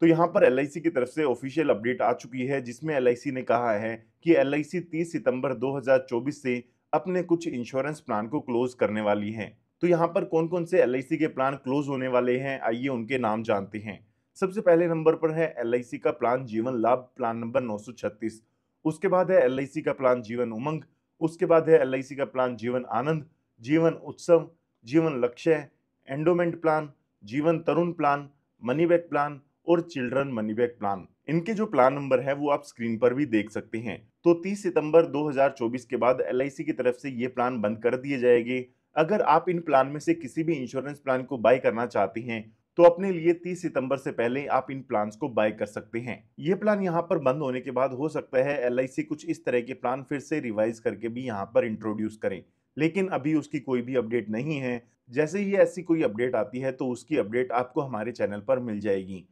तो यहाँ पर एल की तरफ से ऑफिशियल अपडेट आ चुकी है जिसमें एल ने कहा है कि एल आई 30 सितंबर 2024 से अपने कुछ इंश्योरेंस प्लान को क्लोज करने वाली है तो यहाँ पर कौन कौन से एल के प्लान क्लोज होने वाले हैं आइए उनके नाम जानते हैं सबसे पहले नंबर पर है एल का प्लान जीवन लाभ प्लान नंबर नौ उसके बाद है एल का प्लान जीवन उमंग उसके बाद है एल का प्लान जीवन आनंद जीवन उत्सव जीवन लक्ष्य endowment plan Jeevan Tarun plan money back plan और चिल्ड्रन मनी बैक प्लान इनके जो प्लान नंबर है वो आप स्क्रीन पर भी देख सकते हैं तो 30 सितंबर 2024 के बाद एल की तरफ से ये प्लान बंद कर दिए जाएंगे अगर आप इन प्लान में से किसी भी इंश्योरेंस प्लान को बाय करना चाहते हैं तो अपने लिए 30 सितंबर से पहले आप इन प्लान को बाय कर सकते हैं ये प्लान यहाँ पर बंद होने के बाद हो सकता है एल कुछ इस तरह के प्लान फिर से रिवाइज करके भी यहाँ पर इंट्रोड्यूस करें लेकिन अभी उसकी कोई भी अपडेट नहीं है जैसे ही ऐसी कोई अपडेट आती है तो उसकी अपडेट आपको हमारे चैनल पर मिल जाएगी